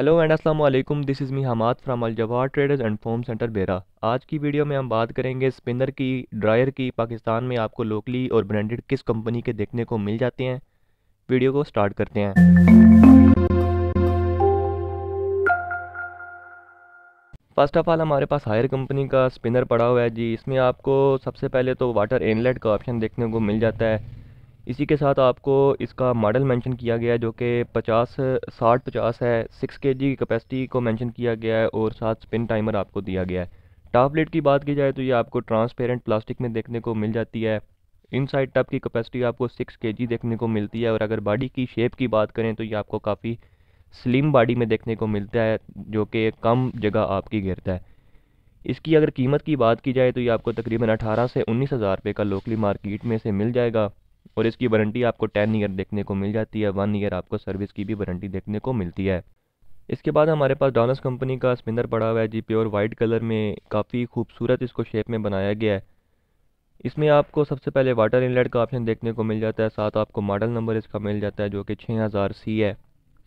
hello and अस्सलाम वालेकुम this is me Hammad from Aljawar traders and farm centre Bera आज की वीडियो में हम बात करेंगे स्पिनर की ड्रायर की पाकिस्तान में आपको लोकली और ब्रांडेड किस कंपनी के देखने को मिल जाते हैं वीडियो को स्टार्ट करते हैं फर्स्ट ऑफ़ ऑल हमारे पास हायर कंपनी का स्पिनर पड़ा हुआ है जी इसमें आपको सबसे पहले तो वाटर इनलेट का ऑप्शन देखने को मिल जाता है इसी के साथ आपको इसका मॉडल मेंशन किया गया है जो कि पचास साठ पचास है सिक्स के जी की कैपेसिटी को मेंशन किया गया है और साथ स्पिन टाइमर आपको दिया गया है टॉप प्लेट की बात की जाए तो ये आपको ट्रांसपेरेंट प्लास्टिक में देखने को मिल जाती है इन साइड टप की कैपेसिटी आपको सिक्स के जी देखने को मिलती है और अगर बॉडी की शेप की बात करें तो ये आपको काफ़ी स्लिम बॉडी में देखने को मिलता है जो कि कम जगह आपकी घिरता है इसकी अगर कीमत की बात की जाए तो ये आपको तकरीबन अठारह से उन्नीस हज़ार रुपये का लोकली मार्केट में से मिल जाएगा और इसकी वारंटी आपको टेन ईयर देखने को मिल जाती है वन ईयर आपको सर्विस की भी वारंटी देखने को मिलती है इसके बाद हमारे पास डॉनस कंपनी का स्पिनर पड़ा हुआ है जी प्योर वाइट कलर में काफ़ी खूबसूरत इसको शेप में बनाया गया है इसमें आपको सबसे पहले वाटर इनलेट का ऑप्शन देखने को मिल जाता है साथ आपको मॉडल नंबर इसका मिल जाता है जो कि छः हज़ार सी है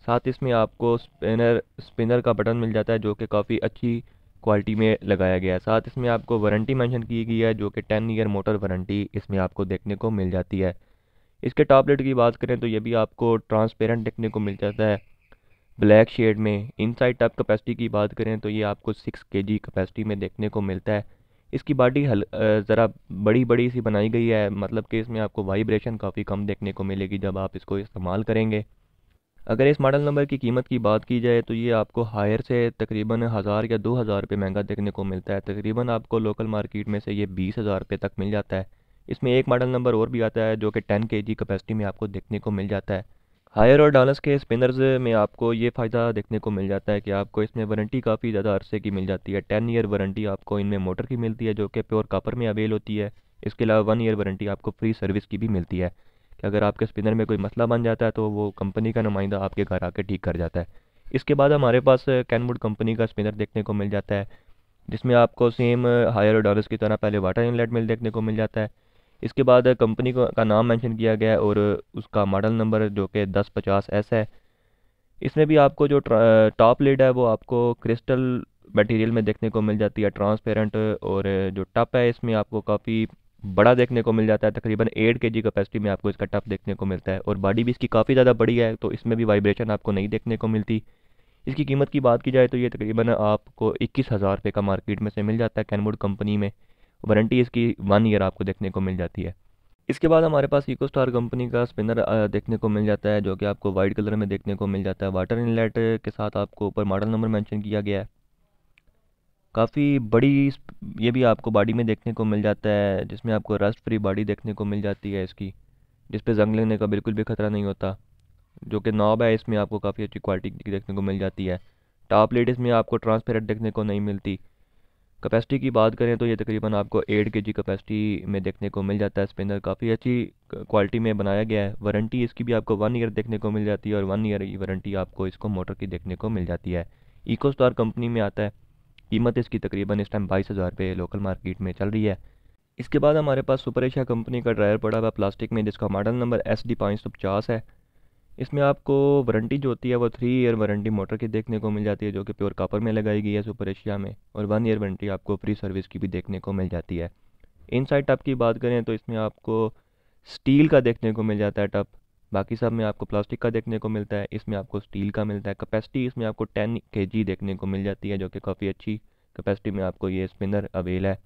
साथ इसमें आपको स्पिनर स्पिनर का बटन मिल जाता है जो कि काफ़ी अच्छी क्वालिटी में लगाया गया है साथ इसमें आपको वारंटी मेंशन की गई है जो कि टेन ईयर मोटर वारंटी इसमें आपको देखने को मिल जाती है इसके टॉपलेट की बात करें तो ये भी आपको ट्रांसपेरेंट देखने को मिल जाता है ब्लैक शेड में इनसाइड टॉप कैपेसिटी की बात करें तो ये आपको सिक्स के जी कैपेसिटी में देखने को मिलता है इसकी बॉडी हल ज़रा बड़ी बड़ी सी बनाई गई है मतलब कि इसमें आपको वाइब्रेशन काफ़ी कम देखने को मिलेगी जब आप इसको इस्तेमाल करेंगे अगर इस मॉडल नंबर की कीमत की बात की जाए तो ये आपको हायर से तकरीबन हज़ार या दो हज़ार रुपये महंगा देखने को मिलता है तकरीबन आपको लोकल मार्केट में से ये बीस हज़ार रुपये तक मिल जाता है इसमें एक मॉडल नंबर और भी आता है जो कि टेन के कैपेसिटी में आपको देखने को मिल जाता है हायर और डालस के स्पिनर्स में आपको ये फ़ायदा देखने को मिल जाता है कि आपको इसमें वारंटी काफ़ी ज़्यादा अरसे की मिल जाती है टेन ईयर वारंटी आपको इनमें मोटर की मिलती है जो कि प्योर कापर में अवेल होती है इसके अलावा वन ईयर वारंटी आपको फ्री सर्विस की भी मिलती है कि अगर आपके स्पिनर में कोई मसला बन जाता है तो वो कंपनी का नुमाइंदा आपके घर आके ठीक कर जाता है इसके बाद हमारे पास कैनवुड कंपनी का स्पिनर देखने को मिल जाता है जिसमें आपको सेम हायर और डॉलर्स की तरह पहले वाटर इनलेट मिल देखने को मिल जाता है इसके बाद कंपनी का नाम मेंशन किया गया है और उसका मॉडल नंबर जो कि दस पचास एस है इसमें भी आपको जो टॉप लीड है वो आपको क्रिस्टल मटेरियल में देखने को मिल जाती है ट्रांसपेरेंट और जो टप है इसमें आपको काफ़ी बड़ा देखने को मिल जाता है तकरीबन एट के जी कैपेसिटी में आपको इसका टप देखने को मिलता है और बॉडी भी इसकी काफ़ी ज़्यादा बड़ी है तो इसमें भी वाइब्रेशन आपको नहीं देखने को मिलती इसकी कीमत की बात की जाए तो ये तकरीबन आपको इक्कीस हज़ार रुपये का मार्केट में से मिल जाता है कैनवुड कंपनी में वारंटी इसकी वन ईयर आपको देखने को मिल जाती है इसके बाद हमारे पास इको स्टार कंपनी का स्पिनर देखने को मिल जाता है जो कि आपको वाइट कलर में देखने को मिल जाता है वाटर इनलेट के साथ आपको ऊपर मॉडल नंबर मेंशन किया गया है काफ़ी बड़ी ये भी आपको बॉडी में देखने को मिल जाता है जिसमें आपको रस्ट फ्री बॉडी देखने को मिल जाती है इसकी जिस पर जंग लेने का बिल्कुल भी खतरा नहीं होता जो कि नॉब है इसमें आपको काफ़ी अच्छी क्वालिटी देखने को मिल जाती है टॉप लेट इसमें आपको ट्रांसपेरेंट देखने को नहीं मिलती कैपेसिटी की बात करें तो ये तकरीबन आपको एट के जी कैपेसिटी में देखने को मिल जाता है स्पिनर काफ़ी अच्छी क्वालिटी में बनाया गया है वारंटी इसकी भी आपको वन ईयर देखने को मिल जाती है और वन ईयर की वारंटी आपको इसको मोटर की देखने को मिल जाती है इको स्टार कंपनी में आता है कीमत इसकी तकरीबन इस टाइम बाईस हज़ार रुपये लोकल मार्केट में चल रही है इसके बाद हमारे पास सुपर एशिया कंपनी का ड्रायर पड़ा हुआ प्लास्टिक में जिसका मॉडल नंबर एस डी पाँच सौ पचास है इसमें आपको वारंटी जो होती है वो थ्री ईयर वारंटी मोटर की देखने को मिल जाती है जो कि प्योर कापर में लगाई गई है सुपर एशिया में और वन ईयर वारंटी आपको फ्री सर्विस की भी देखने को मिल जाती है इन साइड टप की बात करें तो इसमें आपको स्टील का देखने को मिल जाता है टप बाकी सब में आपको प्लास्टिक का देखने को मिलता है इसमें आपको स्टील का मिलता है कैपेसिटी इसमें आपको टेन के देखने को मिल जाती है जो कि काफ़ी अच्छी कैपेसिटी में आपको ये स्पिनर अवेल है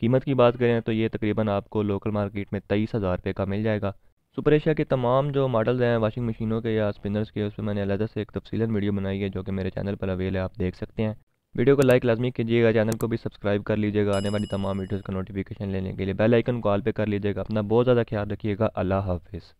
कीमत की बात करें तो ये तकरीबन आपको लोकल मार्केट में तेईस हज़ार रुपये का मिल जाएगा सुपर एशिया के तमाम जो मॉडल्स हैं वाशिंग मशीनों के या स्पिनर्स के उस पर मैंने अलहदा से एक तफसीला वीडियो बनाई है जो कि मेरे चैनल पर अवेल है आप देख सकते हैं वीडियो को लाइक लाजमी कीजिएगा चैनल को भी सब्सक्राइब कर लीजिएगा आने वाली तमाम वीडियोज़ का नोटिफिकेशन लेने के लिए बेल आइकन कॉल पर कर लीजिएगा अपना बहुत ज़्यादा ख्याल रखिएगा अल्लाह हाफिज़